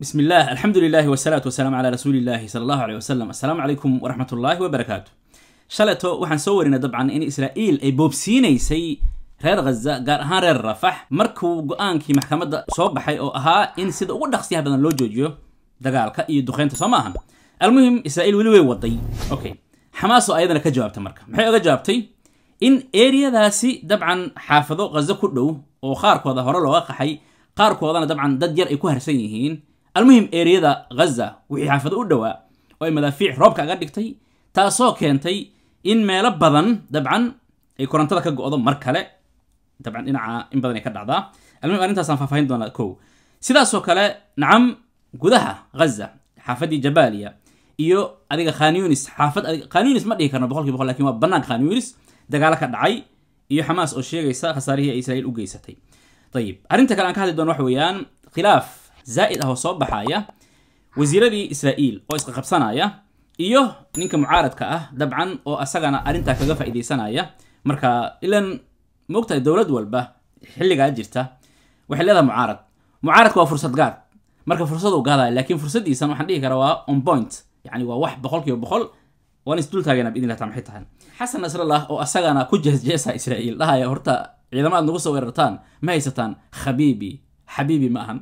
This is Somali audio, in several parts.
بسم الله الحمد لله والصلاة والسلام على رسول الله صلى الله عليه وسلم السلام عليكم ورحمة الله وبركاته شلتو waxaan soo warinay dabcan in Israa'iil ay boobsiinaysay reer Gaza gaar ahaan reer rafax markuu go-aankii maxkamadda soo baxay oo ahaa in sida ugu dhaqsiyaha badan loo joojiyo dagaalka iyo duqeynta soo maahan almuhim Israa'iil weli way waday okay Hamas oo ayadana ka jawaabtay marka maxay uga jawaabtay in ereyadaasi dabcan xaafado Gaza ku dhow oo qaarkooda hore looga qaxay qaarkoodana dabcan dad yar ay ku harsan yihiin almuhim eriyada ghaza wixii xaafado u dhowaa oo ay madaafiic roobka aga dhigtay taasoo keentay in meelo badan dabcan ay korantada ka go-do mar kale dabcan dhinaca in badan ay ka dhacdaa almuhim arrintaasaan faahfaahin doonaa kow sidaasoo kale nacam gudaha ghaza xaafaddii jabaaliya iyo adiga khanyunis xaafad khanyunis ma dhihi karno boqolkii boqol lakin waa banaanka khanyunis dagaalo ka dhacay iyo xamaas oo sheegaysa khasaarihii ay israiil u geysatay ayib arrinta kale aan ka hadli doon waxa weeyaan khilaaf zaa'id ah oo soo baxaya wasiiradii israa'iil oo isqa qabsanaya iyo ninka mucaaradka ah dabcan oo asagana arrintaa kaga faa'iidaysanaya marka ilan moogtahay dowlad walba xilligaa jirta waxay leedahay mucaarad mucaaradka waa fursad gaad marka fursaduu gaadaya laakiin fursaddiisan waxaan dhihi karaa waa on point yacni waa wax boqol kiiba boqol waan is dul taagayna biidin lah ta maxay tahan xasan nasrallah oo asagana ku jeesjeesa israa'iil dhahaya horta ciidamadaad nagu soo weerartaan ma haysataan khabiibi xabiibi ma ahan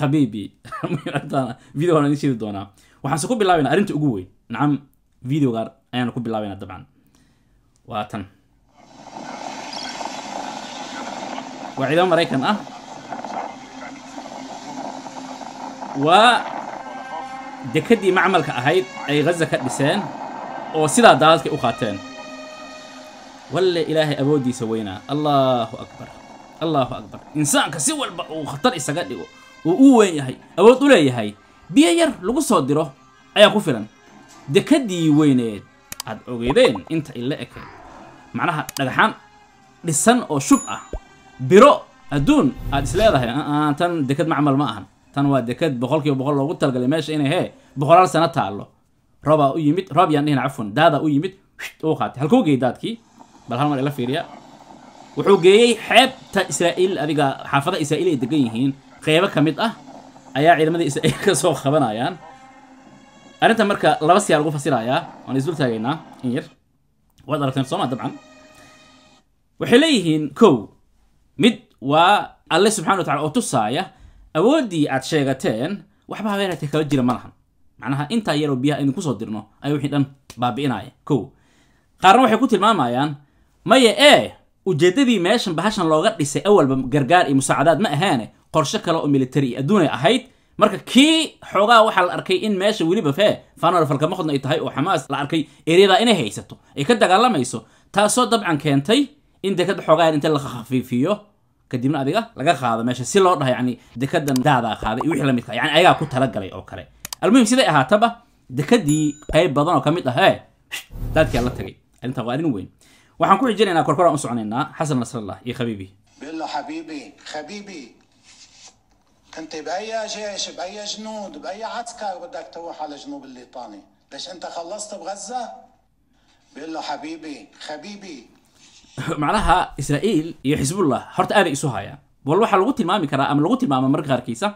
habiibi video waan idin sheegi doonaa waxaanse ku bilaabayna arrinta ugu weyn nacam videoga ayaanu ku bilaabaynaa dabcan waa tan waa ciidamo maraykan ah waa dekadii macmalka ahayd ay ghaza ka dhiseen oo sidaa daadadkay u qaateen walle ilaahay awooddiisa weynaa allaahu akbar allaahu akbar insaanka si walba uu khatar isaga dhigo oo uu weyn yahay awood u leeyahay biyo yar lagu soo diro ayaa ku filan dekadii weyneed aad ogeydeen inta ila ekeed macnaha dhagaxaan dhisan oo shub ah biro adduun aad is leedahay ah, ah, tan dekad macmal ma ahan tan waa dekad boqolkiiba boqol loogu talgalay meesha inay hee boqolaal sana taallo roobaa u yimid roob yaan dhihin cafwan daadaa u yimid uu qaatay halkuu geeyey daadkii bal hal mar ila fiiriya wuxuu geeyey xeebta israa'iil adiga xaafadaha israa'iil ay degan yihiin qeybo ka mid ah ayaa ciidamadii israa'iil ka soo qabanayaan arrinta marka laba siyaa lagu fasirayaa waan isdul taagaynaa in yar waad aragteen sooma dabcan waxay leeyihiin kow mid waa alle subxana wa tacala oo tusaaya awooddii aad sheegateen waxba habeeraatee kala jira ma lahan macnaha intaa yaroo biyaha aynu kusoo dirno ayaa wixii dhan baabi'inaya kow qaarna waxay ku tilmaamayaan maya ee ujeeddadii meeshan bahashan looga dhisay awalba gargaar iyo musaacadaad ma ahaane qorsho kale oo military adduunay ahayd marka kii xoogaa waxaa la arkay in meesha weliba fee fanor falkamakhodna ay tahay oo xamaas la arkay eryada inay haysato ay ka dagaalamayso taasoo dabcan keentay in dekada xoogahan inta la khafiifiyo kadibna adiga laga qaado meesha si loo dhaha yani dekadan daadaa qaaday iyo wixii lamidka yani ayagaa ku talagalay oo kale almuhim siday ahaataba dekadii qayb badan oo ka mid ah ee eh, la tagay arrinta waa arrin weyn waxaan ku xijinaynaa korkoraan u soconaynaa xasan nasrallah iyo khabiibi bello xabiibi khabiibi انت باي جيش باي جنود باي عسكر بدك تروح على جنوب الليطاني ليش انت خلصت بغزه بيقول له حبيبي خبيبي macnaha israa'iil iyo xisbullah horta aanay isu hayaan bal waxaa lagu tilmaami karaa ama lagu tilmaama marka qaarkiisa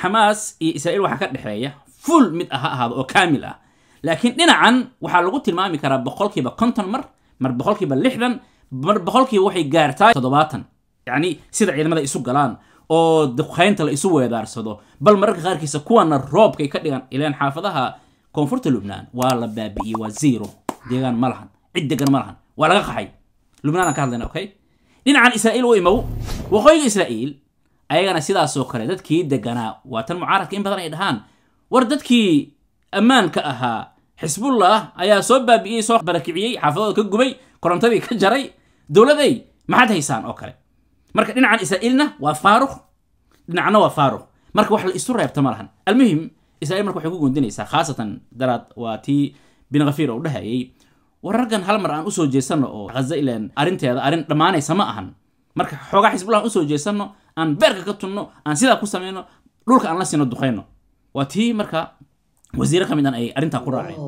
xamaas iyo israa'iil waxaa ka dhexeeya ful mid ah ha ahaado oo kaamil ah laakiin dhinacan waxaa lagu tilmaami karaa boqolkiiba konton mar mar boqolkiiba lixdan mar boqolkiiba waxay gaartaa toddobaatan yacni sida ciidamada oo duqaynta la isu weedaarsado bal mararka qaarkiisa kuwana roobkay ka dhigan ileen xaafadaha koonfurta lubnaan waa la baabi'iyey waa zero deegaan ma lahan cid degan ma lahan waa laga qaxay lubnaan aan ka hadlayna okay dhinacan israa'iil u imow waqooyiga israa'iil ayagana sidaasoo kale dadkii deganaa waa tan mucaaradka in badan ay dhahaan war dadkii ammaanka ahaa xisbullah ayaa soo baabi'iyey soo barakiciyey xaafadooda ka gubay korontadii ka jaray dowladay maxaad haysaan oo kale marka dhinacan israa'iilna waa faaruq dhinacna waa faaruq marka wax la isu reebta ma lahan almuhim israiil marka waxay ku gundinaysaa khaasatan daraad waa tii bin khafiir ou dhahayay war raggan hal mar aan usoo jeesanno oo haza ilan arrinteeda arrin dhammaanaysa ma ahan marka xoogaa xisbullah aan usoo jeesanno aan beerka ka tunno aan sidaa ku samayno dhulka aan la siino duqayno waa tii marka wasiire khamidan ay arrintaa ku raaceen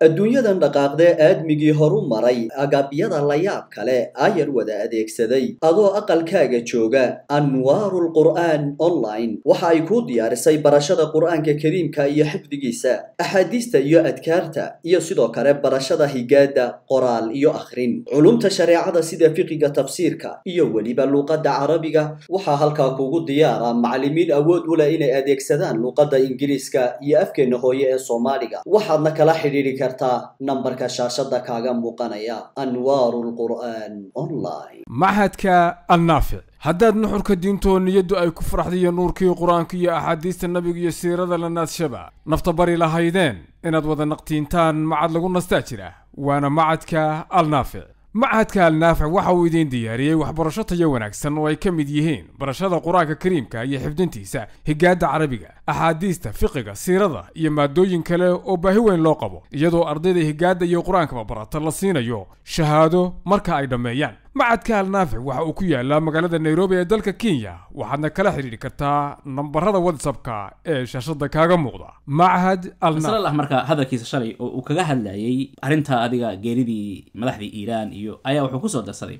adduunyadan dhaqaaqdee aadmigii horu maray agabyada layaab kale ayar wada adeegsaday adoo aqalkaaga jooga anwaarul qur'aan online waxa ay kuu diyaarisay barashada qur'aanka kariimka iyo xifdigiisa axaadiista iyo adkaarta iyo sidoo kale barashada higaada qoraal iyo akhrin culumta shareecada sida fiqiga tafsiirka iyo weliba luuqadda carabiga waxaa halkaa kugu diyaara macalimiin awood u leh inay adeegsadaan luuqadda ingiriiska iyo afka codkeena hooye soomaaliga waxaadna kala xidhiidhi kartaa nambarka shaashada kaaga muuqanaya anwaarulqur'aan online machadka annaafic haddaad nuxurka diintoo niyaddu ay ku faraxdaiyo nuurkii qur-aanka iyo axaadiista nabiga iyo siirada la naadshaba nafta bari lahaydeen inaad wada naqtiintaan macad lagu nastaa jira waana macadka alnaafic machadka alnaafic waxa uu idiin diyaariyey waxbarasho tayo wanaagsan oo ay ka mid yihiin barashada qur-aanka kariimka iyo xifdintiisa higaadda carabiga axaadiista fiqiga siirada iyo maadooyin kale oo baahi weyn loo qabo iyadoo ardayda higaada iyo qur-aankaba barata la siinayo shahaado marka ay dhammeeyaan macadka alnaafic waxa uu ku yaalaa magaalada nairobi ee dalka kenya waxaadna kala xidhiidhi kartaa nambarada whatsapka ee shaashada kaaga muuqda machad alnaafic ah marka hadalkiisa shalay oo uu kaga hadlayay arinta adiga geeridii madaxdii iiraan iyo ayaa wuxuu kusoo darsaday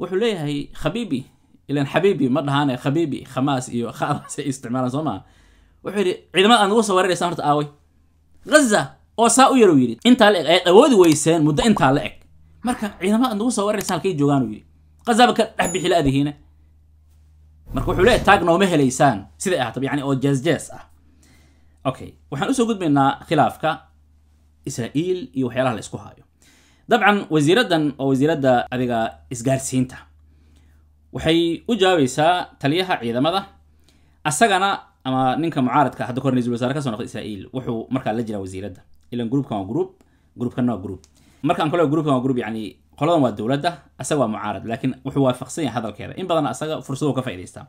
wuxuu leeyahay khabiibi ilan xabiibi ma dhahane khabiibi khamaas iyo khadas isticmaalaan soo maa wuxuu yidhi ciidamada aad nagu soo weeraraysan horta aaway ghaza oo saa u yar uu yidhi intaa la eg ayaad awoodi weyseen muddo intaa la eg marka ciidamada aad nagu soo weeraraysan halkay joogaan uu yidhi ghazaba ka dhex bixi la marka wuxuu leeyahay taag nooma helaysaan siday ahaatab yani oo jees ah okay waxaan usoo gudbaynaa khilaafka israa'iil iyo waxyaalaha la isku haayo dabcan wasiiraddan oo wasiiradda adiga isgaarsiinta waxay u jawaabaysaa taliyaha ciidamada asagana ama ninka mucaaradka hadda kahor ra-isul wasaare kasoo noqday israaeil wuxuu markaa la jiraa wasiiradda ilan groupkan waa group groupkanna waa group markaan kole groupkan waa group yani qoladan waa dowladda asaga waa mucaarad laakiin wuxuu waafaqsan yahay hadalkeeda in badan asaga fursadu ka faa'idaystaa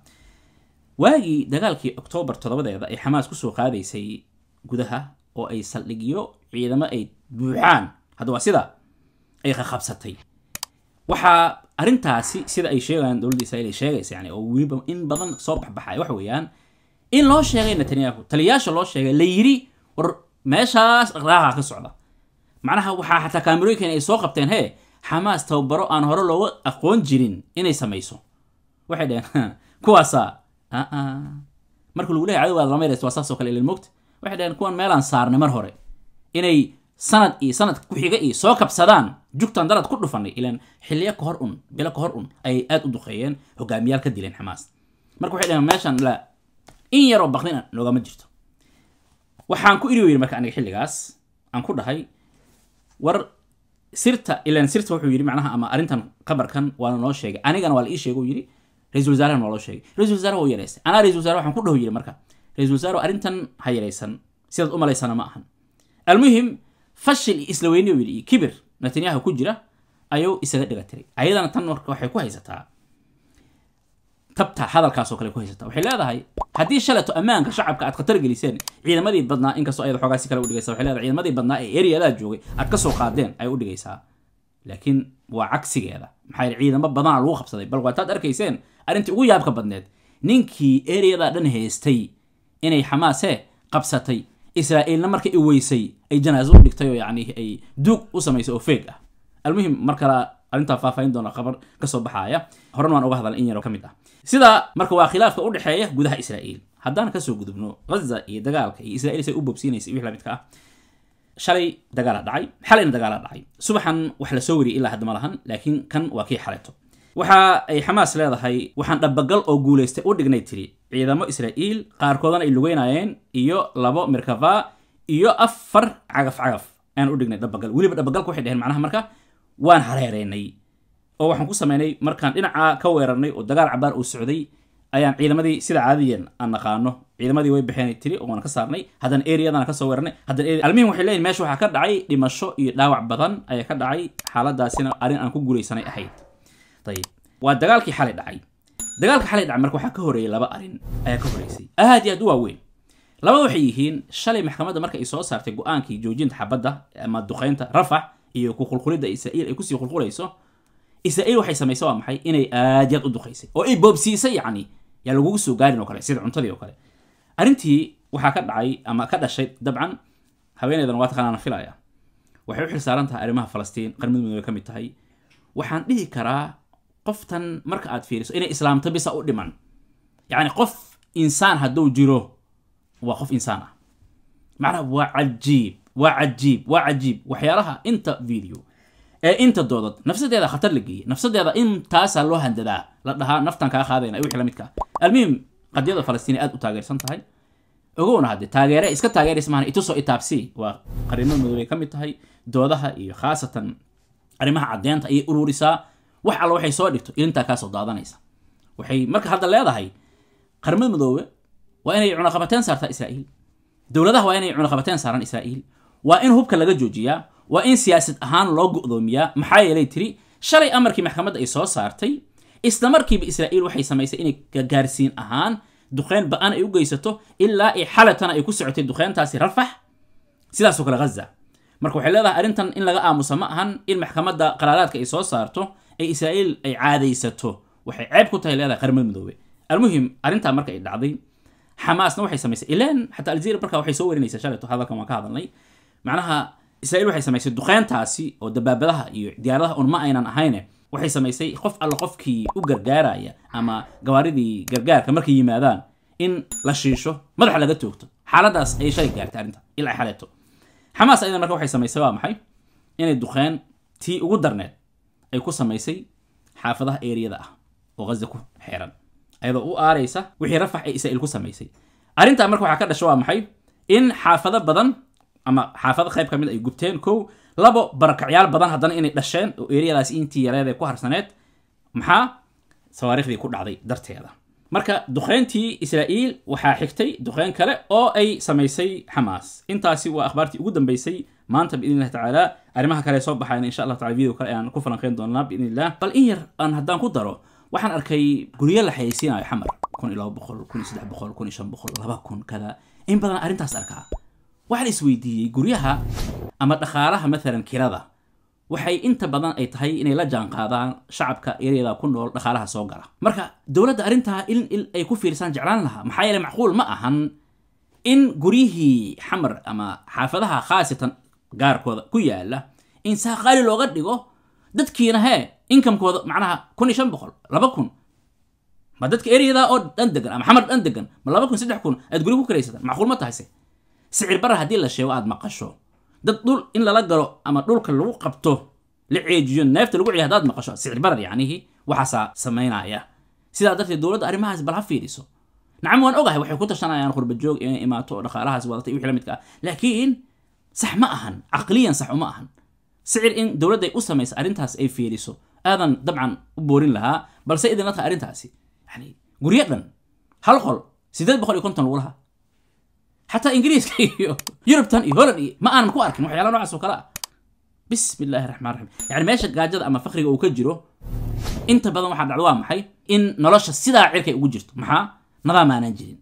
waagii dagaalkii octoobar toddobadeeda ay xamaas kusoo qaadaysay gudaha oo ay saldhigyo ciidamo ay buuxaan hadda waa sida ay qaqabsatay waxaa arrintaasi sida ay sheegayaan dowladda israel ay sheegaysa yani oo weliba in badan soo baxbaxay waxa weeyaan in loo sheegay netanyahu taliyaasha loo sheegay la yiri war meeshaas dhaqdhaqaaqa ka socda macnaha waxaa xataa kaamirooyinkani ay soo qabteen hee xamaas tababaro aan hore looga aqoon jirin inay samayso waxay dhaheen kuwaasa marka lagu lehay cadowgaada lama yareysto waa saasoo kale ilan moogta waxay dhaheen kuwan meelaan saarnay mar hore inay sanad iyo sanad ku xiga iyo soo kabsadaan jugtan dalad ku dhufanay ilaan xiliyo ka hor un bilo ka un ayay aada u duqeeyeen hogaamiyyaal ka dileen xamaas marka waxay dhaheen meeshan la in yaroo bakdina noogama jirto waxaan ku iri yidhi marka aniga xilligaas aan ku dhahay war sirta ilan sirta wuxuu yidhi macnaha ama arrintan qabarkan waa lanoo sheegay anigana waa la ii sheega uu yidhi ra-isul wasaarahan waa loo sheegay ra-isul wasaaraha wuu yareystay anaa ra-isul wasaare waxaan ku dhaho yidhi marka ra-isul wasaaro arrintan ha yaraysan sidaad u malaysana ma ahan almuhim fashil iyo isla weyni yidhi iyo kibir netanyahu ku jira ayuu isaga dhiga tiray ayadana tan marka waxay ku haysataa tabta hadalkaasoo kale ku haysata waxay leedahay haddii shalato ammaanka shacabka aad khatar geliseen ciidamadii badnaa inkastoo ayada xoogaasi kale udhigaysa waxay leedahay ciidamadii badnaa ee eriyadaad joogay aad ka soo qaadeen ayay udhigaysaa laakiin waa cagsigeeda maxaa yeele ciidamo badanaa lagu qabsaday bal waataad arkayseen arrintii ugu yaabka badneed ninkii eriyada dhan haystay inay xamaase qabsatay israa'iilna marka i weysay ay janaaso u dhigtay oo yacni ay duug u samaysay oo feeg ah almuhim mar kale arrintaa faahfaahin doona qabar ka soo baxaaya horan waan uga hadal in yaroo ka mid ah sida marka waa khilaafka u dhexeeya gudaha israa'iil haddaan kasoo gudubno ghaza iyo dagaalka iyo israiil say u boobsiinaysa wix lamidka ah shalay dagaala dhacay xalayna dagaala dhacay subaxan wax la soo wariyay ilaa hadda ma lahan laakiin kan waa kii xaleeto waxa ay xamaas leedahay waxaan dhabagal oo guulaystay u dhignay tiri ciidamo israa'iil qaarkoodana ay lugeynaayeen iyo labo mirkava iyo afar cagaf cagaf aan u dhignay dhabagal weliba dhabagalka waxay dhaheen macnaha marka waan hareereynay oo waxaan ku sameynay markaan dhinaca ka weerarnay oo dagaal cabaar uu socday ayaan ciidamadii sida caadiyan aan naqaano ciidamadii way baxeen tiri oo waan ka saarnay haddana eriyadan ka soo weeranay haddana almihin waxay leeyihin meesha waxaa ka dhacay dhimasho iyo dhaawac badan ayaa ka dhacay xaaladaasina arrin aan ku guulaysanay ahayd ayib waa dagaalkii xalay dhacay dagaalka xalay dhacay marka waxaa ka horeeyay laba arrin ayaa ka horeysay aad iyo aad u waaweyn labada waxay yihiin shalay maxkamadda marka ay soo saartay go-aankii joojinta xabadda ama duqaynta rafax iyo ku qulqulidda israa'iil ay kusii qulqulayso israiil waxay samaysa waa maxay inay aad yaad u duqaysay oo ay boobsiisay yacni yaa lagugu soo gaarin oo kale sida cuntadii oo kale arrintii waxaa ka dhacay ama ka dhashay dabcan haweeneydan waa taqaanaan filaya waxay u xilsaaran tahay arrimaha falastiin qarmid midoobe ka mid tahay waxaan dhihi karaa qoftan marka aad fiiriso inay islaamto bisa u dhiman yacni qof insaan hadduu jiro waa qof insaan ah macnaha waa cajiib waa cajiib waa cajiib waxyaalaha inta video ee inta doodad nafsadeeda khatar la geeyey nafsadeeda intaasaa loo handadaa la dhahaa naftan kaa qaadayna wixii la midka almuhim qadiyada falastiini aad u taageersan tahay ogowna hadde taageere iska taageerays maana itusoo itaabsii waa qarimo madoobay ka mid tahay doodaha iyo khaasatan arrimaha caddeynta ayay ururisaa wax alla waxay soo dhigto ilintaa kaasoo daadanaysa waxay marka hadda leedahay qaramada madoobe waa inay cunaqabateen saartaa israa'iil dowladaha waa inay cunaqabateen saaran israa'iil waa in hubka laga joojiyaa waa in siyaasad ahaan loo go'doomiyaa maxaa yeelay tiri shalay amarkii maxkamadda ay soo saartay isla markiiba israa'iil waxay samaysay inay gaarsiin ahaan duqeyn ba-an ay u geysato ilaa i xalatana ay ku socotay duqeyntaasi rafax sidaasoo kale haza marka waxay leedahay arrintan in laga aamusa ma ahan in maxkamadda qaraaraadka ay soo saarto ee israa'iil ay caadaysato waxay ceeb ku tahay leedahay qaramada midoobe almuhim arrintaa marka ay dhacday xamaasna waxay samaysay ilaan xataa aljaziira markaa waxay soo warinaysaa shalayto hadalkan waan ka hadalnay macnaha israil waxay samaysay duqeyntaasi oo dabaabadaha iyo diyaaradaha un ma aynan ahayne waxay samaysay qof alla qofkii u gargaaraya ama gawaaridii gargaarka markay yimaadaan in la shiisho madaxa laga toogto xaaladaas ayay shalay gaartay arrinta ilaa xaleeto xamaas ayada marka waxay samaysay waa maxay inay duqeyn tii ugu darneed ay ku samaysay xaafadaha eriyada ah oo ghaza ku xeeran ayadoo u aaraysa wixii rafax ay israiil ku samaysay arrintaa marka waxaa ka dhasho waa maxay in xaafado badan ama xaafado qayb ka mid ah ay gubteen kow labo barakacyaal badan haddana inay dhasheen oo eriyadaasi intii yareedee ku harsaneed maxaa sawaarikhdii ku dhacday darteeda marka duqeyntii israa'iil waxaa xigtay duqeyn kale oo ay samaysay xamaas intaasi waa akhbaartii ugu dambeysay maanta biidn illahi tacaala arrimaha kale soo baxayn insha allah tacala video kale aan ku falanqeyn doonaa biidn bal in yar aan haddaan ku daro waxaan arkay guryo la xayeysiinayo xamar kun iyo laba boqol kun iyo saddex boqol kun iyo shan boqol laba kun kada in badan arrintaas arkaa waxaa la isweydiiyey guryaha ama dhaqaalaha maalan kirada waxay inta badan ay tahay inay la jaanqaadaan shacabka yaryada ku nool dhaqaalaha soo gala marka dowladda arrintaa in il ay ku fiirsaan jeclaan lahaa maxaa yeele macquul ma ahan in guryihii xamar ama xaafadaha khaasatan gaarkooda ku yaala in saaqaali looga dhigo dadkiina hee inkamkooda macnaha kun iyo shan boqol laba kun ma dadka eryada oo dhan degan ama xamar dhan degan ma laba kun saddex kun aad guri ku kiraysataan macquul ma tahayse sicir bara haddii la sheego aad maqasho dad dhul in lala galo ama dhulka lagu qabto la ceejiyo neefta lagu celiyo hadaad maqasho sicir barar yacnihii waxaasaa samaynaya sidaa darteed dowladda arrimahaas bal ha nacam waan ogahay waxay ku tashanayaan qurbajoog inay imaato oo dhaqaalahaas wadatay wixii la midka ah laakiin sax ma ahan caqliyan sax uma ahan sicir in dowladday u samaysa arrintaas ay fiiriso aadan dabcan u boorin lahaa balse idinla tahay arrintaasi yani guryo dhan hal qol siddeed boqol iyo konton lagu lahaa xataa ingiriiska iyo yurubtan iyo holland iyo ma aanan ku arkin waxyaala nocaas oo kale ah bismi illaahi raxmaan raxiim yani meesha gaajada ama fakriga uu ka jiro inta badan waxaa dhacdo waa maxay in nolosha sidaa cirkay ugu jirto maxaa nadaam aanaan jirin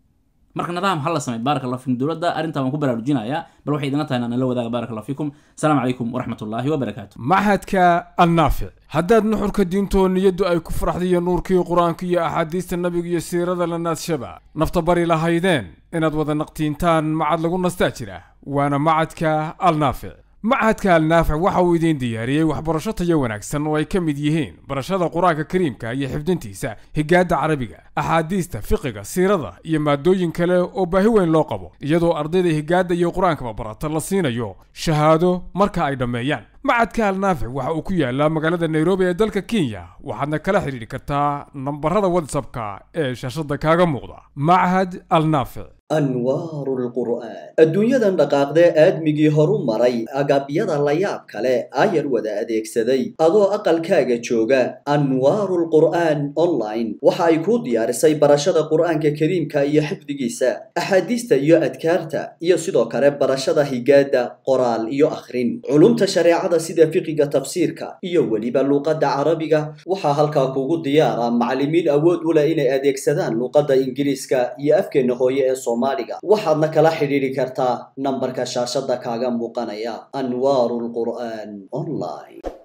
marka nidaam hala samay baaraka allah fikum dowladda arrintaa waan ku baraarujinayaa bal waxay idinla tahay inaan wadaaga baaraka fikum asalaamu calaykum waraxmat wabarakaatu machadka annaafic haddaad nuxurka diintoo niyaddu ay ku faraxdaiyo nuurkii qur-aanka iyo axaadiista nabiga iyo siirada la naadshaba nafta bari lahaydeen inaad wada naqtiintaan macad lagu nastaa jira waana macadka alnaafic machadka alnaafic waxa uu idiin diyaariyey waxbarasho tayo wanaagsan oo ay ka mid yihiin barashada qur-aanka kariimka iyo xifdintiisa higaadda carabiga axaadiista fiqiga siirada iyo maadooyin kale oo baahi weyn loo qabo iyadoo ardayda higaada iyo qur-aankaba barata la siinayo shahaado marka ay dhammeeyaan macadka alnaafic waxa uu ku yaalaa magaalada nairobi ee dalka kenya waxaadna kala xidhiidhi kartaa nambarada whatsapka ee shaashadda kaaga muuqda machad alnaafic anwaaru lqur'aan adduunyadan dhaqaaqdee aadmigii horu maray agabyada layaab kale ayar wada adeegsaday adoo aqalkaaga jooga anwaaru lqur'aan online waxa ay kuu diyaar ballaarisay barashada qur-aanka kariimka iyo xifdigiisa axaadiista iyo adkaarta iyo sidoo kale barashada higaada qoraal iyo akhrin culumta shareecada sida fiqiga tafsiirka iyo weliba luuqadda carabiga waxaa halkaa kugu diyaara macalimiin awood u leh inay adeegsadaan luuqadda ingiriiska iyo afkeenna hooye ee soomaaliga waxaadna kala xidhiiri kartaa nambarka shaashada kaaga muuqanaya anwaaru lqur'aan online